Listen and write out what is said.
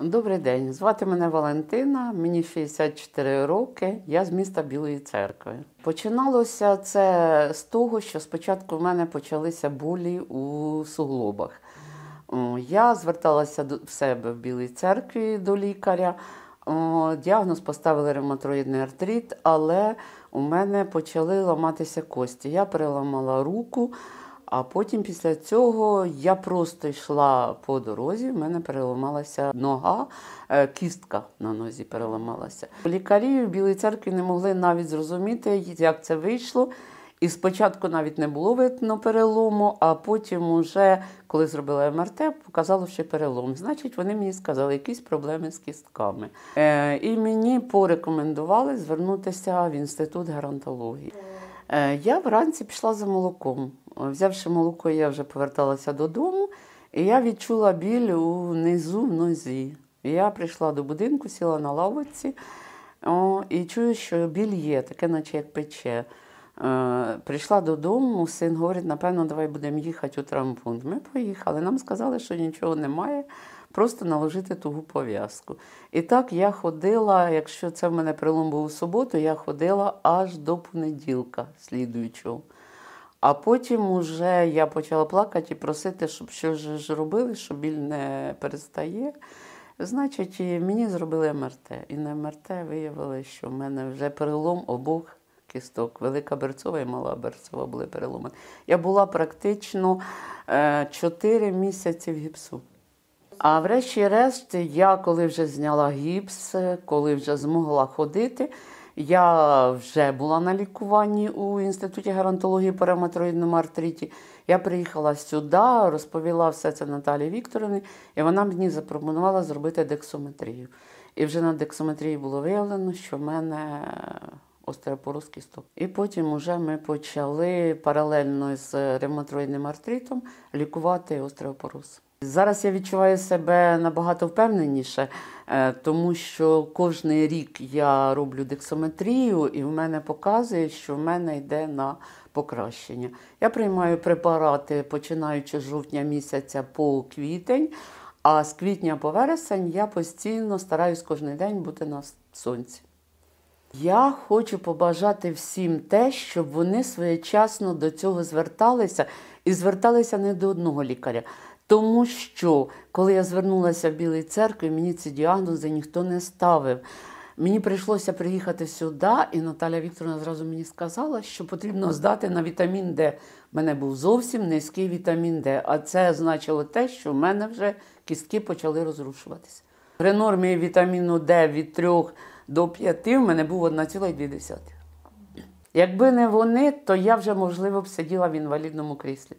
Добрий день, звати мене Валентина, мені 64 роки, я з міста Білої церкви. Починалося це з того, що спочатку в мене почалися болі у суглобах. Я зверталася до в себе в Білій церкві до лікаря. Діагноз поставили ревматроїдний артрит, але у мене почали ламатися кості. Я переламала руку. А потім після цього я просто йшла по дорозі. в мене переламалася нога, е, кістка на нозі переламалася. Лікарі в Білій церкві не могли навіть зрозуміти, як це вийшло. І спочатку навіть не було видно перелому, а потім, уже, коли зробила МРТ, показало, що перелом. Значить, вони мені сказали, якісь проблеми з кістками. Е, І мені порекомендували звернутися в інститут гарантології. Е, я вранці пішла за молоком. Е, взявши молоко, я вже поверталася додому, і я відчула біль унизу в нозі. Я прийшла до будинку, сіла на лавиці і чую, що біль є, таке, наче як пече. Е, прийшла додому, син говорить, напевно, давай будемо їхати у травмпункт. Ми поїхали. Нам сказали, що нічого немає, просто наложити тугу пов'язку. І так я ходила, якщо це в мене прилом був у суботу, я ходила аж до понеділка слідуючого. А потім уже я почала плакати і просити, щоб що ж робили, що біль не перестає. Значить, мені зробили МРТ. І на МРТ виявили, що в мене вже перелом обох кісток. Велика берцова і мала берцова були переломані. Я була практично 4 е, місяці в гіпсу. А врешті-решт, я коли вже зняла гіпс, коли вже змогла ходити, я вже була на лікуванні у інституті гарантології по ревматроїдному артриті. Я приїхала сюди, розповіла все це Наталі Вікторовні, і вона мені запропонувала зробити дексометрію. І вже на дексометрії було виявлено, що в мене остеопороз кісток. І потім вже ми почали паралельно з ревматроїдним артритом лікувати остеопороз. Зараз я відчуваю себе набагато впевненіше, е, тому що кожен рік я роблю дексометрію, і в мене показує, що в мене йде на покращення. Я приймаю препарати починаючи з жовтня місяця по квітень. А з квітня по вересень я постійно стараюсь кожен день бути на сонці. Я хочу побажати всім те, щоб вони своєчасно до цього зверталися і зверталися не до одного лікаря. Тому що, коли я звернулася в Білій церкві, мені ці діагнози ніхто не ставив. Мені прийшлося приїхати сюди, і Наталя Вікторовна зразу мені сказала, що потрібно здати на вітамін Д. У мене був зовсім низький вітамін Д, а це значило те, що в мене вже кістки почали розрушуватися. При нормі вітаміну Д від трьох до п'яти в мене був 1,2. Якби не вони, то я вже, можливо, б сиділа в інвалідному кріслі.